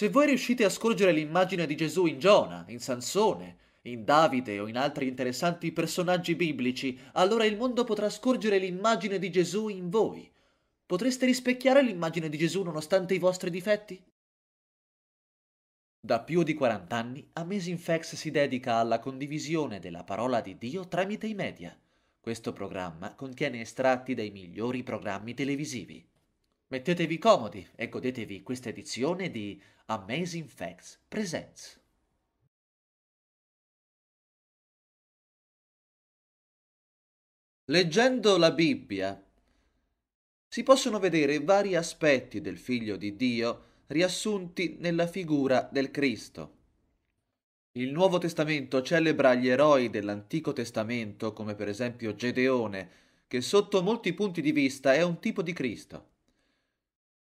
Se voi riuscite a scorgere l'immagine di Gesù in Giona, in Sansone, in Davide o in altri interessanti personaggi biblici, allora il mondo potrà scorgere l'immagine di Gesù in voi. Potreste rispecchiare l'immagine di Gesù nonostante i vostri difetti? Da più di 40 anni Amazing Facts si dedica alla condivisione della parola di Dio tramite i media. Questo programma contiene estratti dai migliori programmi televisivi. Mettetevi comodi e godetevi questa edizione di Amazing Facts Presents. Leggendo la Bibbia si possono vedere vari aspetti del Figlio di Dio riassunti nella figura del Cristo. Il Nuovo Testamento celebra gli eroi dell'Antico Testamento, come per esempio Gedeone, che sotto molti punti di vista è un tipo di Cristo.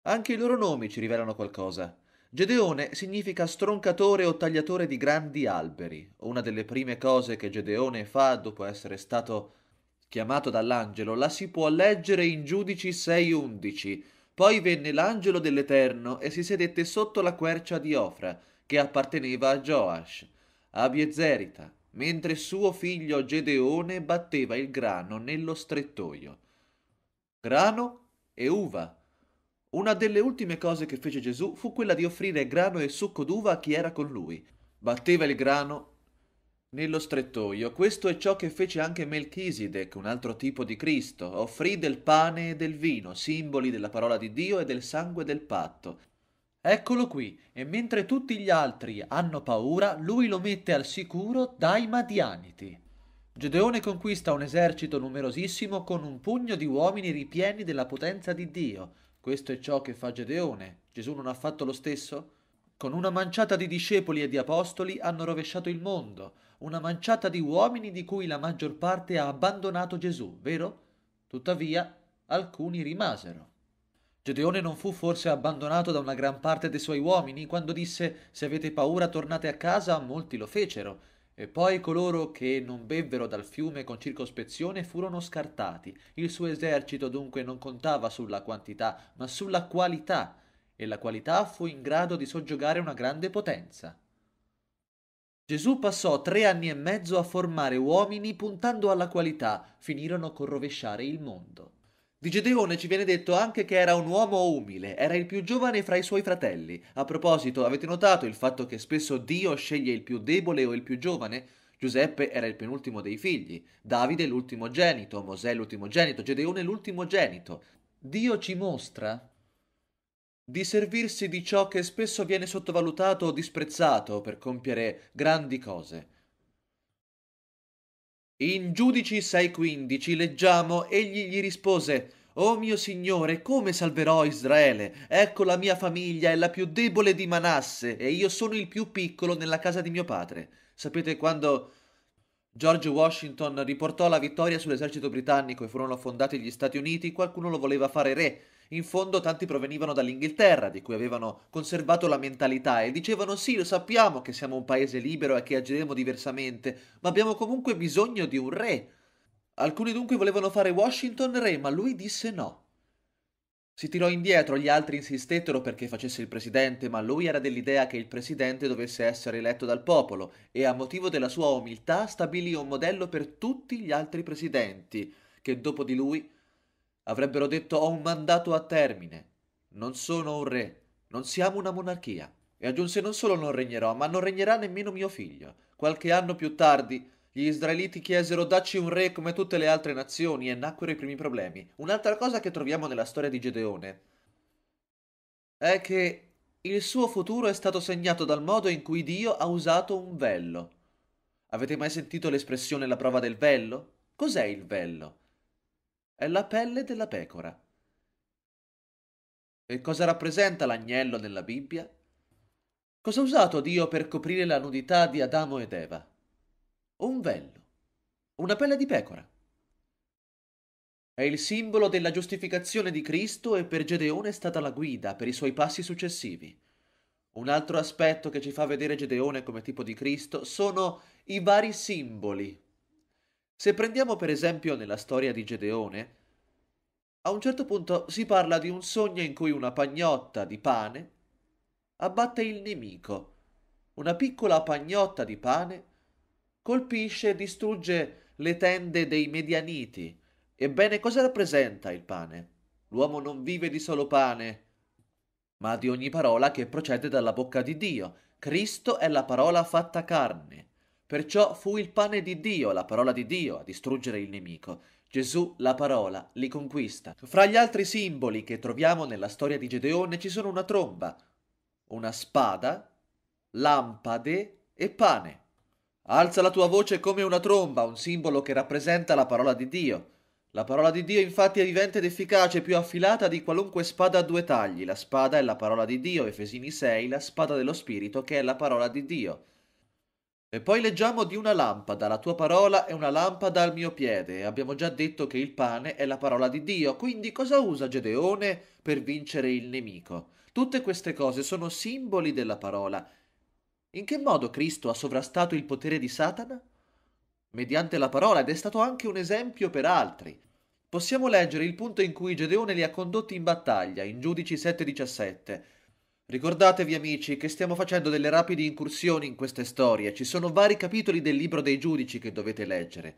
Anche i loro nomi ci rivelano qualcosa. Gedeone significa stroncatore o tagliatore di grandi alberi. Una delle prime cose che Gedeone fa dopo essere stato chiamato dall'angelo la si può leggere in Giudici 6:11. Poi venne l'angelo dell'Eterno e si sedette sotto la quercia di Ofra, che apparteneva a Joash, a Biezerita, mentre suo figlio Gedeone batteva il grano nello strettoio. Grano e uva una delle ultime cose che fece Gesù fu quella di offrire grano e succo d'uva a chi era con lui. Batteva il grano nello strettoio. Questo è ciò che fece anche Melchisedec, un altro tipo di Cristo. Offrì del pane e del vino, simboli della parola di Dio e del sangue del patto. Eccolo qui, e mentre tutti gli altri hanno paura, lui lo mette al sicuro dai madianiti. Gedeone conquista un esercito numerosissimo con un pugno di uomini ripieni della potenza di Dio. Questo è ciò che fa Gedeone. Gesù non ha fatto lo stesso? Con una manciata di discepoli e di apostoli hanno rovesciato il mondo, una manciata di uomini di cui la maggior parte ha abbandonato Gesù, vero? Tuttavia, alcuni rimasero. Gedeone non fu forse abbandonato da una gran parte dei suoi uomini quando disse Se avete paura tornate a casa, molti lo fecero. E poi coloro che non bevvero dal fiume con circospezione furono scartati. Il suo esercito dunque non contava sulla quantità, ma sulla qualità, e la qualità fu in grado di soggiogare una grande potenza. Gesù passò tre anni e mezzo a formare uomini puntando alla qualità, finirono col rovesciare il mondo. Di Gedeone ci viene detto anche che era un uomo umile, era il più giovane fra i suoi fratelli. A proposito, avete notato il fatto che spesso Dio sceglie il più debole o il più giovane? Giuseppe era il penultimo dei figli, Davide l'ultimo genito, Mosè l'ultimo genito, Gedeone l'ultimo genito. Dio ci mostra di servirsi di ciò che spesso viene sottovalutato o disprezzato per compiere grandi cose. In Giudici 6:15 leggiamo, egli gli rispose, O mio Signore, come salverò Israele? Ecco la mia famiglia è la più debole di Manasse e io sono il più piccolo nella casa di mio padre. Sapete quando George Washington riportò la vittoria sull'esercito britannico e furono fondati gli Stati Uniti, qualcuno lo voleva fare re in fondo tanti provenivano dall'Inghilterra, di cui avevano conservato la mentalità e dicevano sì, lo sappiamo che siamo un paese libero e che agiremo diversamente, ma abbiamo comunque bisogno di un re. Alcuni dunque volevano fare Washington re, ma lui disse no. Si tirò indietro, gli altri insistettero perché facesse il presidente, ma lui era dell'idea che il presidente dovesse essere eletto dal popolo e a motivo della sua umiltà stabilì un modello per tutti gli altri presidenti, che dopo di lui Avrebbero detto ho un mandato a termine. Non sono un re. Non siamo una monarchia. E aggiunse non solo non regnerò, ma non regnerà nemmeno mio figlio. Qualche anno più tardi gli israeliti chiesero dacci un re come tutte le altre nazioni e nacquero i primi problemi. Un'altra cosa che troviamo nella storia di Gedeone è che il suo futuro è stato segnato dal modo in cui Dio ha usato un vello. Avete mai sentito l'espressione la prova del vello? Cos'è il vello? È la pelle della pecora. E cosa rappresenta l'agnello nella Bibbia? Cosa ha usato Dio per coprire la nudità di Adamo ed Eva? Un vello, una pelle di pecora. È il simbolo della giustificazione di Cristo e per Gedeone è stata la guida per i suoi passi successivi. Un altro aspetto che ci fa vedere Gedeone come tipo di Cristo sono i vari simboli se prendiamo per esempio nella storia di Gedeone, a un certo punto si parla di un sogno in cui una pagnotta di pane abbatte il nemico. Una piccola pagnotta di pane colpisce e distrugge le tende dei medianiti. Ebbene, cosa rappresenta il pane? L'uomo non vive di solo pane, ma di ogni parola che procede dalla bocca di Dio. Cristo è la parola fatta carne. Perciò fu il pane di Dio, la parola di Dio, a distruggere il nemico. Gesù, la parola, li conquista. Fra gli altri simboli che troviamo nella storia di Gedeone ci sono una tromba, una spada, lampade e pane. Alza la tua voce come una tromba, un simbolo che rappresenta la parola di Dio. La parola di Dio infatti è vivente ed efficace, più affilata di qualunque spada a due tagli. La spada è la parola di Dio, Efesini 6, la spada dello Spirito che è la parola di Dio. E poi leggiamo di una lampada, la tua parola è una lampada al mio piede. Abbiamo già detto che il pane è la parola di Dio, quindi cosa usa Gedeone per vincere il nemico? Tutte queste cose sono simboli della parola. In che modo Cristo ha sovrastato il potere di Satana? Mediante la parola ed è stato anche un esempio per altri. Possiamo leggere il punto in cui Gedeone li ha condotti in battaglia, in Giudici 7:17. Ricordatevi amici che stiamo facendo delle rapide incursioni in queste storie, ci sono vari capitoli del libro dei giudici che dovete leggere.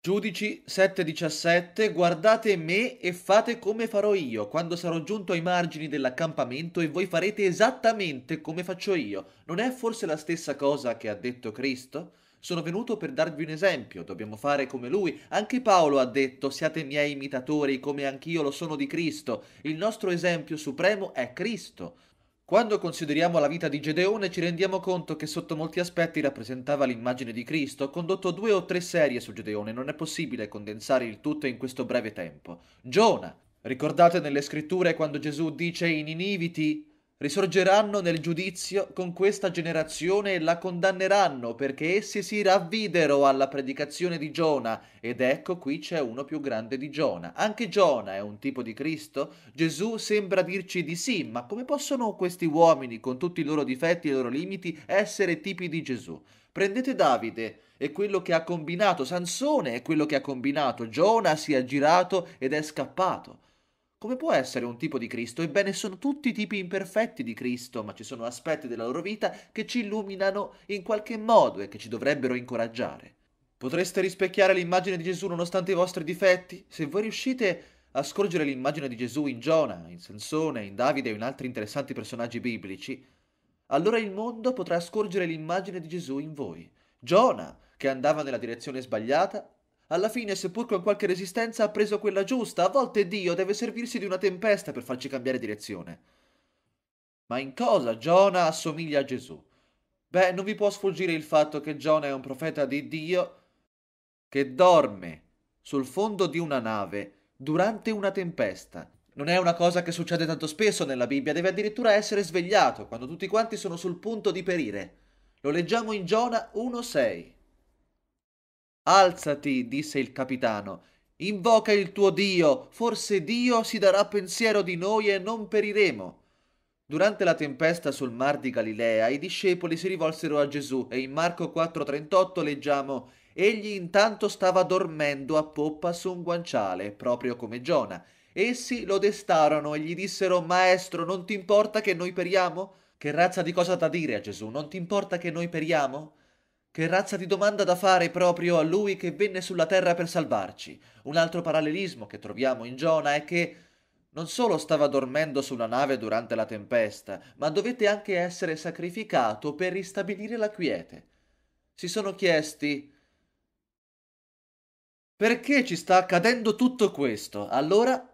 Giudici 7:17 Guardate me e fate come farò io quando sarò giunto ai margini dell'accampamento e voi farete esattamente come faccio io. Non è forse la stessa cosa che ha detto Cristo? Sono venuto per darvi un esempio, dobbiamo fare come lui. Anche Paolo ha detto, siate miei imitatori come anch'io lo sono di Cristo. Il nostro esempio supremo è Cristo. Quando consideriamo la vita di Gedeone ci rendiamo conto che sotto molti aspetti rappresentava l'immagine di Cristo. Ho condotto due o tre serie su Gedeone, non è possibile condensare il tutto in questo breve tempo. Giona. Ricordate nelle scritture quando Gesù dice in iniviti risorgeranno nel giudizio con questa generazione e la condanneranno perché essi si ravvidero alla predicazione di Giona ed ecco qui c'è uno più grande di Giona. Anche Giona è un tipo di Cristo? Gesù sembra dirci di sì, ma come possono questi uomini, con tutti i loro difetti e i loro limiti, essere tipi di Gesù? Prendete Davide e quello che ha combinato, Sansone e quello che ha combinato, Giona si è girato ed è scappato come può essere un tipo di Cristo? Ebbene, sono tutti tipi imperfetti di Cristo, ma ci sono aspetti della loro vita che ci illuminano in qualche modo e che ci dovrebbero incoraggiare. Potreste rispecchiare l'immagine di Gesù nonostante i vostri difetti? Se voi riuscite a scorgere l'immagine di Gesù in Giona, in Sansone, in Davide e in altri interessanti personaggi biblici, allora il mondo potrà scorgere l'immagine di Gesù in voi. Giona, che andava nella direzione sbagliata, alla fine, seppur con qualche resistenza, ha preso quella giusta. A volte Dio deve servirsi di una tempesta per farci cambiare direzione. Ma in cosa Giona assomiglia a Gesù? Beh, non vi può sfuggire il fatto che Giona è un profeta di Dio che dorme sul fondo di una nave durante una tempesta. Non è una cosa che succede tanto spesso nella Bibbia, deve addirittura essere svegliato quando tutti quanti sono sul punto di perire. Lo leggiamo in Giona 1.6. Alzati, disse il capitano, invoca il tuo Dio, forse Dio si darà pensiero di noi e non periremo. Durante la tempesta sul mar di Galilea i discepoli si rivolsero a Gesù e in Marco 4:38 leggiamo Egli intanto stava dormendo a poppa su un guanciale, proprio come Giona. Essi lo destarono e gli dissero Maestro, non ti importa che noi periamo? Che razza di cosa da dire a Gesù? Non ti importa che noi periamo? Che razza di domanda da fare proprio a lui che venne sulla terra per salvarci? Un altro parallelismo che troviamo in Giona è che non solo stava dormendo sulla nave durante la tempesta, ma dovette anche essere sacrificato per ristabilire la quiete. Si sono chiesti perché ci sta accadendo tutto questo? Allora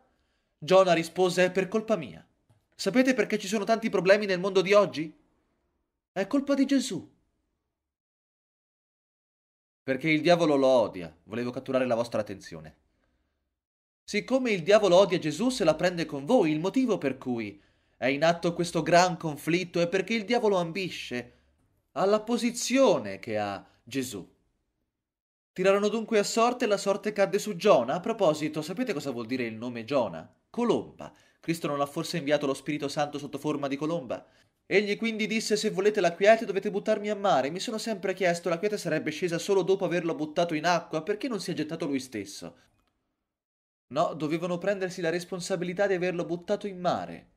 Giona rispose è per colpa mia. Sapete perché ci sono tanti problemi nel mondo di oggi? È colpa di Gesù perché il diavolo lo odia, volevo catturare la vostra attenzione. Siccome il diavolo odia Gesù, se la prende con voi, il motivo per cui è in atto questo gran conflitto è perché il diavolo ambisce alla posizione che ha Gesù. Tirarono dunque a sorte e la sorte cadde su Giona. A proposito, sapete cosa vuol dire il nome Giona? Colomba. Cristo non ha forse inviato lo Spirito Santo sotto forma di colomba? Egli quindi disse se volete la quiete dovete buttarmi a mare. Mi sono sempre chiesto la quiete sarebbe scesa solo dopo averlo buttato in acqua, perché non si è gettato lui stesso? No, dovevano prendersi la responsabilità di averlo buttato in mare.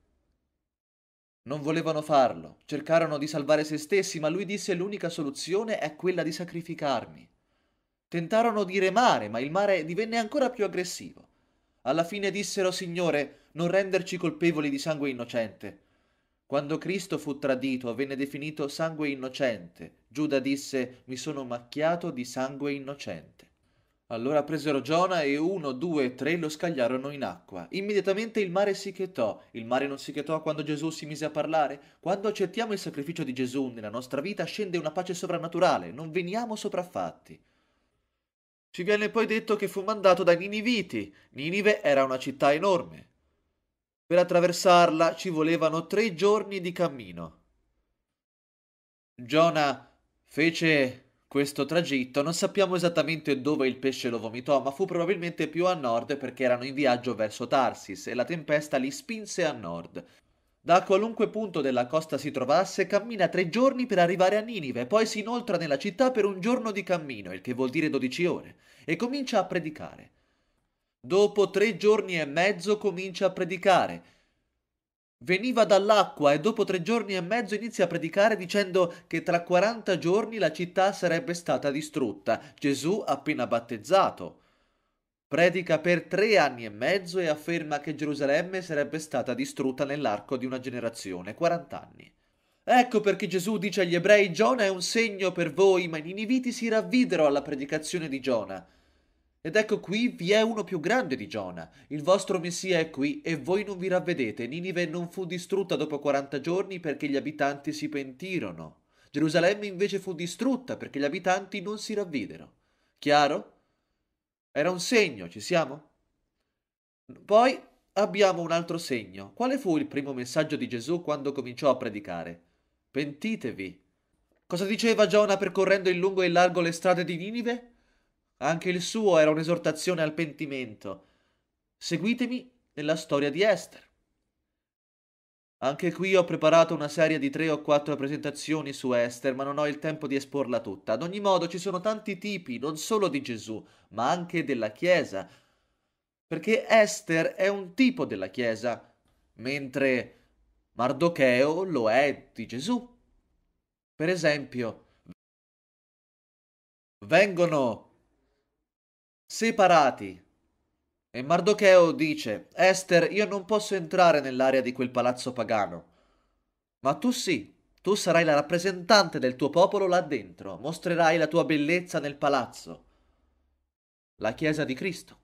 Non volevano farlo, cercarono di salvare se stessi, ma lui disse l'unica soluzione è quella di sacrificarmi. Tentarono di remare, ma il mare divenne ancora più aggressivo. Alla fine dissero, Signore, non renderci colpevoli di sangue innocente. Quando Cristo fu tradito venne definito sangue innocente. Giuda disse mi sono macchiato di sangue innocente. Allora presero Giona e uno, due e tre lo scagliarono in acqua. Immediatamente il mare si chetò. Il mare non si chetò quando Gesù si mise a parlare. Quando accettiamo il sacrificio di Gesù nella nostra vita scende una pace sovrannaturale, non veniamo sopraffatti. Ci viene poi detto che fu mandato dai Niniviti. Ninive era una città enorme. Per attraversarla ci volevano tre giorni di cammino. Giona fece questo tragitto, non sappiamo esattamente dove il pesce lo vomitò, ma fu probabilmente più a nord perché erano in viaggio verso Tarsis e la tempesta li spinse a nord. Da qualunque punto della costa si trovasse, cammina tre giorni per arrivare a Ninive, poi si inoltra nella città per un giorno di cammino, il che vuol dire dodici ore, e comincia a predicare. Dopo tre giorni e mezzo comincia a predicare. Veniva dall'acqua e dopo tre giorni e mezzo inizia a predicare dicendo che tra 40 giorni la città sarebbe stata distrutta. Gesù appena battezzato. Predica per tre anni e mezzo e afferma che Gerusalemme sarebbe stata distrutta nell'arco di una generazione, 40 anni. Ecco perché Gesù dice agli ebrei: Giona è un segno per voi, ma i niniviti si ravvidero alla predicazione di Giona. Ed ecco qui vi è uno più grande di Giona. Il vostro Messia è qui e voi non vi ravvedete. Ninive non fu distrutta dopo 40 giorni perché gli abitanti si pentirono. Gerusalemme invece fu distrutta perché gli abitanti non si ravvidero. Chiaro? Era un segno, ci siamo? Poi abbiamo un altro segno. Quale fu il primo messaggio di Gesù quando cominciò a predicare? Pentitevi. Cosa diceva Giona percorrendo in lungo e in largo le strade di Ninive? Anche il suo era un'esortazione al pentimento. Seguitemi nella storia di Esther. Anche qui ho preparato una serie di tre o quattro presentazioni su Esther, ma non ho il tempo di esporla tutta. Ad ogni modo ci sono tanti tipi, non solo di Gesù, ma anche della Chiesa. Perché Esther è un tipo della Chiesa, mentre Mardocheo lo è di Gesù. Per esempio, vengono separati. E Mardocheo dice, Ester, io non posso entrare nell'area di quel palazzo pagano, ma tu sì, tu sarai la rappresentante del tuo popolo là dentro, mostrerai la tua bellezza nel palazzo. La Chiesa di Cristo.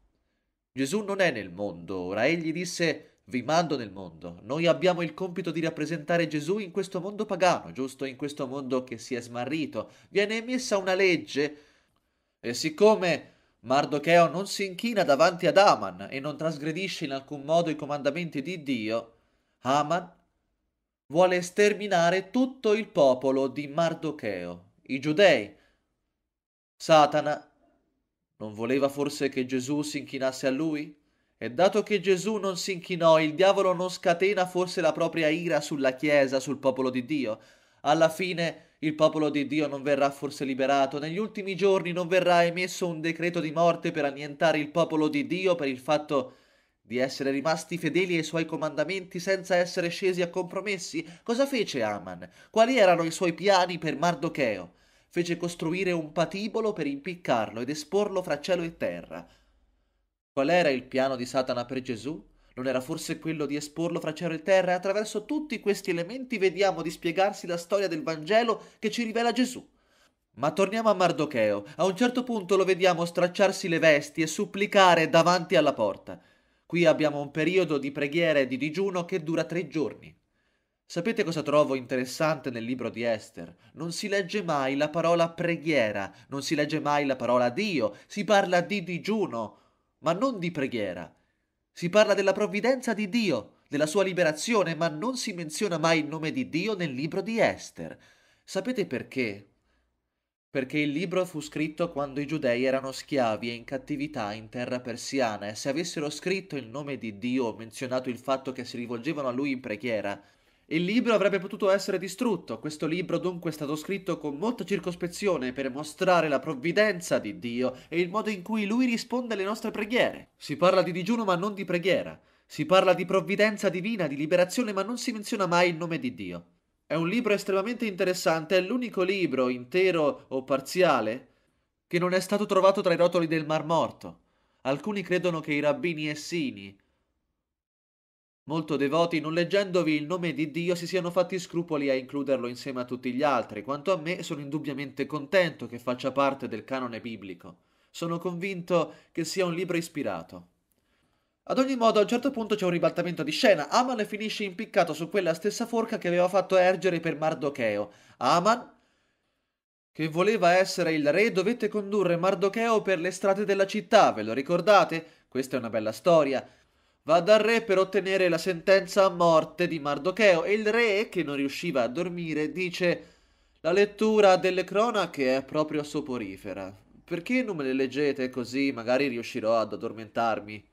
Gesù non è nel mondo, ora egli disse, vi mando nel mondo, noi abbiamo il compito di rappresentare Gesù in questo mondo pagano, giusto in questo mondo che si è smarrito, viene emessa una legge e siccome Mardocheo non si inchina davanti ad Aman e non trasgredisce in alcun modo i comandamenti di Dio, Aman vuole sterminare tutto il popolo di Mardocheo, i giudei. Satana non voleva forse che Gesù si inchinasse a lui? E dato che Gesù non si inchinò, il diavolo non scatena forse la propria ira sulla Chiesa, sul popolo di Dio? Alla fine il popolo di Dio non verrà forse liberato, negli ultimi giorni non verrà emesso un decreto di morte per annientare il popolo di Dio per il fatto di essere rimasti fedeli ai suoi comandamenti senza essere scesi a compromessi? Cosa fece Aman? Quali erano i suoi piani per Mardocheo? Fece costruire un patibolo per impiccarlo ed esporlo fra cielo e terra. Qual era il piano di Satana per Gesù? Non era forse quello di esporlo fra cielo e terra e attraverso tutti questi elementi vediamo di spiegarsi la storia del Vangelo che ci rivela Gesù. Ma torniamo a Mardocheo. A un certo punto lo vediamo stracciarsi le vesti e supplicare davanti alla porta. Qui abbiamo un periodo di preghiera e di digiuno che dura tre giorni. Sapete cosa trovo interessante nel libro di Esther? Non si legge mai la parola preghiera, non si legge mai la parola Dio, si parla di digiuno, ma non di preghiera. Si parla della provvidenza di Dio, della sua liberazione, ma non si menziona mai il nome di Dio nel libro di Esther. Sapete perché? Perché il libro fu scritto quando i giudei erano schiavi e in cattività in terra persiana, e se avessero scritto il nome di Dio o menzionato il fatto che si rivolgevano a lui in preghiera, il libro avrebbe potuto essere distrutto, questo libro dunque è stato scritto con molta circospezione per mostrare la provvidenza di Dio e il modo in cui Lui risponde alle nostre preghiere. Si parla di digiuno ma non di preghiera, si parla di provvidenza divina, di liberazione ma non si menziona mai il nome di Dio. È un libro estremamente interessante, è l'unico libro, intero o parziale, che non è stato trovato tra i rotoli del Mar Morto. Alcuni credono che i rabbini essini, Molto devoti, non leggendovi il nome di Dio, si siano fatti scrupoli a includerlo insieme a tutti gli altri. Quanto a me, sono indubbiamente contento che faccia parte del canone biblico. Sono convinto che sia un libro ispirato. Ad ogni modo, a un certo punto c'è un ribaltamento di scena. Aman finisce impiccato su quella stessa forca che aveva fatto ergere per Mardocheo. Aman, che voleva essere il re, dovette condurre Mardocheo per le strade della città, ve lo ricordate? Questa è una bella storia va dal re per ottenere la sentenza a morte di Mardocheo e il re, che non riusciva a dormire, dice la lettura delle cronache è proprio soporifera. Perché non me le leggete così magari riuscirò ad addormentarmi?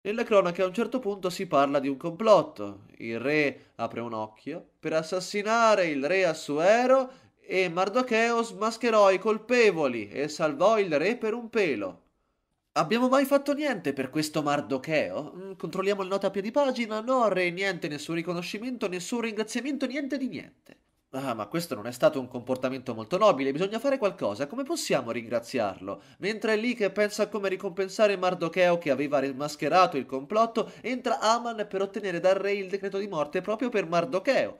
Nelle cronache a un certo punto si parla di un complotto. Il re apre un occhio per assassinare il re Assuero e Mardocheo smascherò i colpevoli e salvò il re per un pelo. Abbiamo mai fatto niente per questo mardocheo? Mm, controlliamo il nota a piedi pagina? No, re, niente, nessun riconoscimento, nessun ringraziamento, niente di niente. Ah, ma questo non è stato un comportamento molto nobile, bisogna fare qualcosa, come possiamo ringraziarlo? Mentre è lì che pensa a come ricompensare Mardocheo che aveva mascherato il complotto, entra Aman per ottenere dal re il decreto di morte proprio per Mardocheo.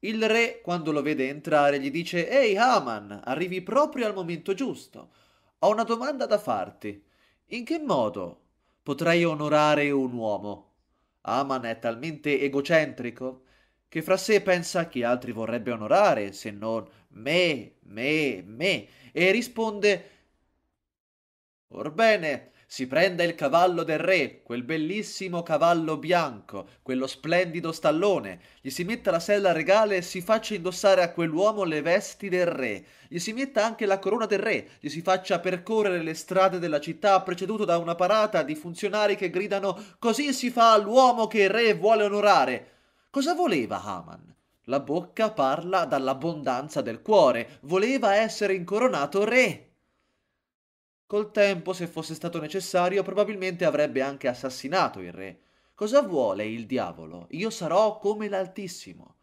Il re, quando lo vede entrare, gli dice Ehi Aman, arrivi proprio al momento giusto. Ho una domanda da farti. In che modo potrei onorare un uomo? Aman è talmente egocentrico che fra sé pensa chi altri vorrebbe onorare se non me, me, me, e risponde Orbene, si prenda il cavallo del re, quel bellissimo cavallo bianco, quello splendido stallone, gli si metta la sella regale e si faccia indossare a quell'uomo le vesti del re, gli si metta anche la corona del re, gli si faccia percorrere le strade della città preceduto da una parata di funzionari che gridano così si fa all'uomo che il re vuole onorare. Cosa voleva Haman? La bocca parla dall'abbondanza del cuore, voleva essere incoronato re. Col tempo, se fosse stato necessario, probabilmente avrebbe anche assassinato il re. Cosa vuole il diavolo? Io sarò come l'Altissimo.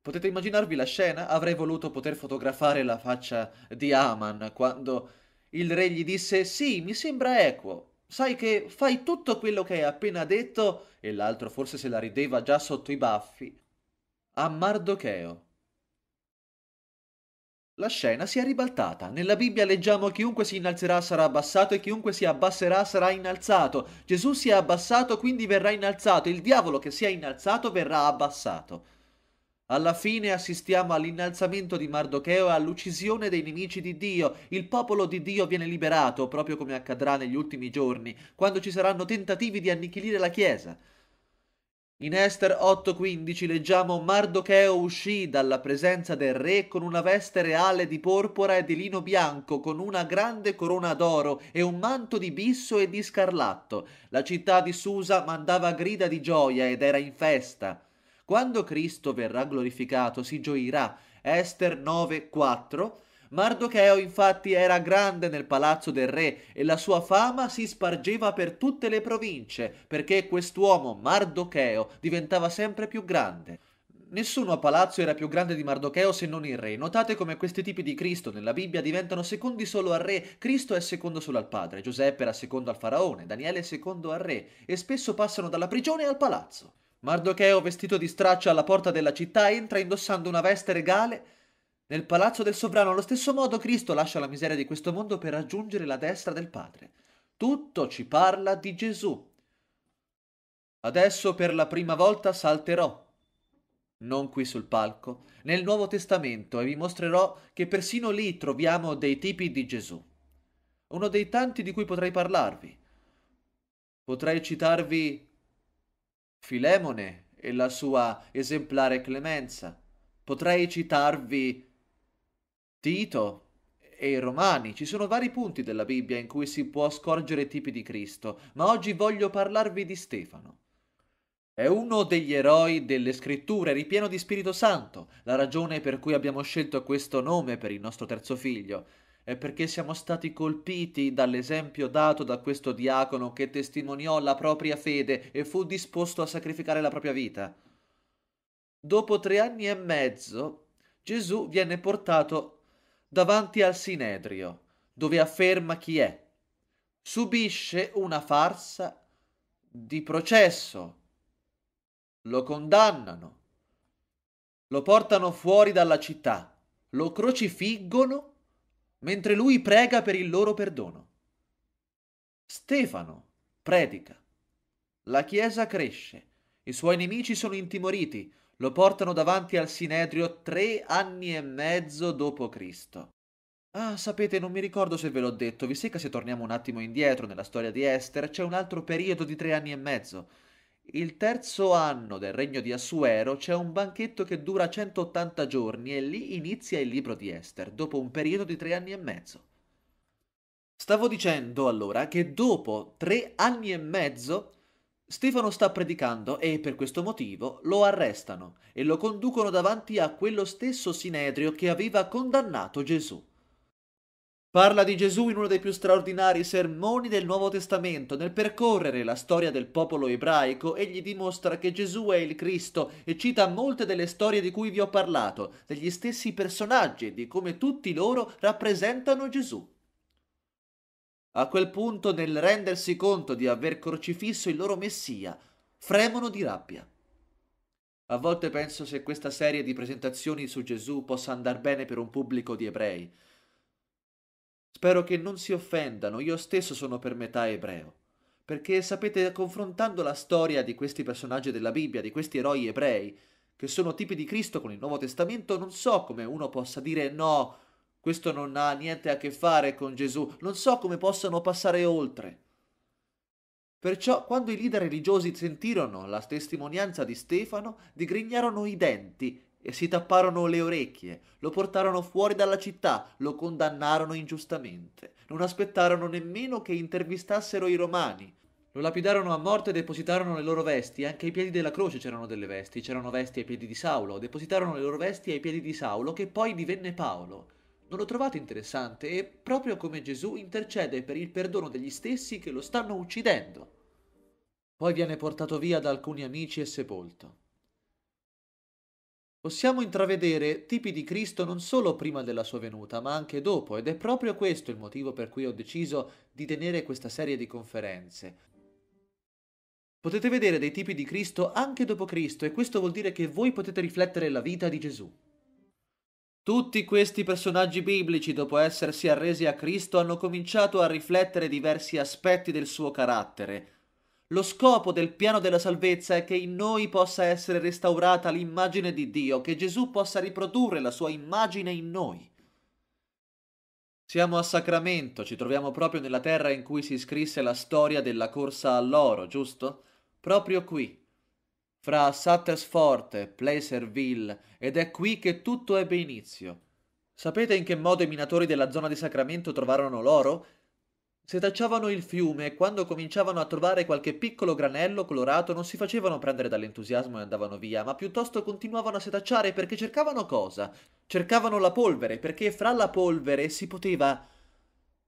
Potete immaginarvi la scena? Avrei voluto poter fotografare la faccia di Aman quando il re gli disse Sì, mi sembra equo. Sai che fai tutto quello che hai appena detto, e l'altro forse se la rideva già sotto i baffi, a Mardocheo. La scena si è ribaltata. Nella Bibbia leggiamo chiunque si innalzerà sarà abbassato e chiunque si abbasserà sarà innalzato. Gesù si è abbassato, quindi verrà innalzato. Il diavolo che si è innalzato verrà abbassato. Alla fine assistiamo all'innalzamento di Mardocheo e all'uccisione dei nemici di Dio. Il popolo di Dio viene liberato, proprio come accadrà negli ultimi giorni, quando ci saranno tentativi di annichilire la Chiesa. In Esther 8:15 leggiamo Mardocheo uscì dalla presenza del re con una veste reale di porpora e di lino bianco, con una grande corona d'oro e un manto di bisso e di scarlatto. La città di Susa mandava grida di gioia ed era in festa. Quando Cristo verrà glorificato si gioirà. Esther 9:4 Mardocheo infatti era grande nel palazzo del re e la sua fama si spargeva per tutte le province, perché quest'uomo Mardocheo diventava sempre più grande. Nessuno a palazzo era più grande di Mardocheo se non il re. Notate come questi tipi di Cristo nella Bibbia diventano secondi solo al re. Cristo è secondo solo al padre, Giuseppe era secondo al faraone, Daniele è secondo al re e spesso passano dalla prigione al palazzo. Mardocheo, vestito di straccia alla porta della città, entra indossando una veste regale nel palazzo del sovrano allo stesso modo Cristo lascia la miseria di questo mondo per raggiungere la destra del Padre. Tutto ci parla di Gesù. Adesso per la prima volta salterò, non qui sul palco, nel Nuovo Testamento e vi mostrerò che persino lì troviamo dei tipi di Gesù. Uno dei tanti di cui potrei parlarvi. Potrei citarvi Filemone e la sua esemplare clemenza. Potrei citarvi Tito e i Romani, ci sono vari punti della Bibbia in cui si può scorgere tipi di Cristo, ma oggi voglio parlarvi di Stefano. È uno degli eroi delle scritture, ripieno di Spirito Santo. La ragione per cui abbiamo scelto questo nome per il nostro terzo figlio è perché siamo stati colpiti dall'esempio dato da questo diacono che testimoniò la propria fede e fu disposto a sacrificare la propria vita. Dopo tre anni e mezzo, Gesù viene portato davanti al Sinedrio, dove afferma chi è. Subisce una farsa di processo. Lo condannano. Lo portano fuori dalla città. Lo crocifiggono mentre lui prega per il loro perdono. Stefano predica. La Chiesa cresce. I suoi nemici sono intimoriti lo portano davanti al Sinedrio tre anni e mezzo dopo Cristo. Ah, sapete, non mi ricordo se ve l'ho detto, vi secca se torniamo un attimo indietro nella storia di Esther, c'è un altro periodo di tre anni e mezzo. Il terzo anno del regno di Assuero c'è un banchetto che dura 180 giorni e lì inizia il libro di Esther, dopo un periodo di tre anni e mezzo. Stavo dicendo allora che dopo tre anni e mezzo Stefano sta predicando e per questo motivo lo arrestano e lo conducono davanti a quello stesso Sinedrio che aveva condannato Gesù. Parla di Gesù in uno dei più straordinari sermoni del Nuovo Testamento. Nel percorrere la storia del popolo ebraico, egli dimostra che Gesù è il Cristo e cita molte delle storie di cui vi ho parlato, degli stessi personaggi e di come tutti loro rappresentano Gesù. A quel punto, nel rendersi conto di aver crocifisso il loro messia, fremono di rabbia. A volte penso se questa serie di presentazioni su Gesù possa andar bene per un pubblico di ebrei. Spero che non si offendano, io stesso sono per metà ebreo. Perché sapete, confrontando la storia di questi personaggi della Bibbia, di questi eroi ebrei, che sono tipi di Cristo con il Nuovo Testamento, non so come uno possa dire no, questo non ha niente a che fare con Gesù, non so come possano passare oltre. Perciò quando i leader religiosi sentirono la testimonianza di Stefano, digrignarono i denti e si tapparono le orecchie, lo portarono fuori dalla città, lo condannarono ingiustamente. Non aspettarono nemmeno che intervistassero i romani. Lo lapidarono a morte e depositarono le loro vesti, anche ai piedi della croce c'erano delle vesti, c'erano vesti ai piedi di Saulo, depositarono le loro vesti ai piedi di Saulo che poi divenne Paolo. Non lo trovate interessante e proprio come Gesù intercede per il perdono degli stessi che lo stanno uccidendo. Poi viene portato via da alcuni amici e sepolto. Possiamo intravedere tipi di Cristo non solo prima della sua venuta, ma anche dopo, ed è proprio questo il motivo per cui ho deciso di tenere questa serie di conferenze. Potete vedere dei tipi di Cristo anche dopo Cristo e questo vuol dire che voi potete riflettere la vita di Gesù. Tutti questi personaggi biblici, dopo essersi arresi a Cristo, hanno cominciato a riflettere diversi aspetti del suo carattere. Lo scopo del piano della salvezza è che in noi possa essere restaurata l'immagine di Dio, che Gesù possa riprodurre la sua immagine in noi. Siamo a Sacramento, ci troviamo proprio nella terra in cui si scrisse la storia della corsa all'oro, giusto? Proprio qui fra Sattesforte, Placerville, ed è qui che tutto ebbe inizio. Sapete in che modo i minatori della zona di Sacramento trovarono l'oro? Setacciavano il fiume e quando cominciavano a trovare qualche piccolo granello colorato non si facevano prendere dall'entusiasmo e andavano via, ma piuttosto continuavano a setacciare perché cercavano cosa? Cercavano la polvere, perché fra la polvere si poteva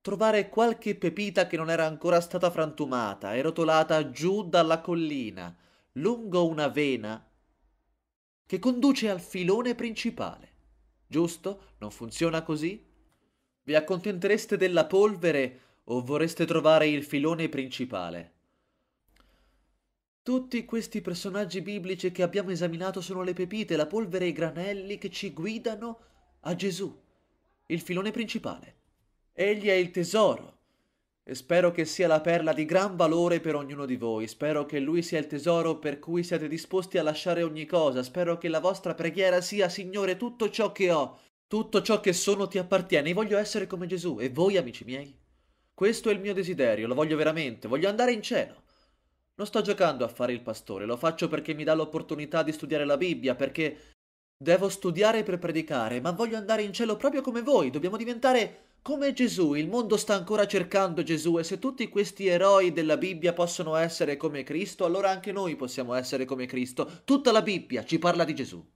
trovare qualche pepita che non era ancora stata frantumata e rotolata giù dalla collina lungo una vena che conduce al filone principale. Giusto? Non funziona così? Vi accontentereste della polvere o vorreste trovare il filone principale? Tutti questi personaggi biblici che abbiamo esaminato sono le pepite, la polvere e i granelli che ci guidano a Gesù, il filone principale. Egli è il tesoro, Spero che sia la perla di gran valore per ognuno di voi, spero che lui sia il tesoro per cui siete disposti a lasciare ogni cosa, spero che la vostra preghiera sia Signore tutto ciò che ho, tutto ciò che sono ti appartiene, e voglio essere come Gesù, e voi amici miei? Questo è il mio desiderio, lo voglio veramente, voglio andare in cielo. Non sto giocando a fare il pastore, lo faccio perché mi dà l'opportunità di studiare la Bibbia, perché devo studiare per predicare, ma voglio andare in cielo proprio come voi, dobbiamo diventare come Gesù, il mondo sta ancora cercando Gesù e se tutti questi eroi della Bibbia possono essere come Cristo, allora anche noi possiamo essere come Cristo. Tutta la Bibbia ci parla di Gesù.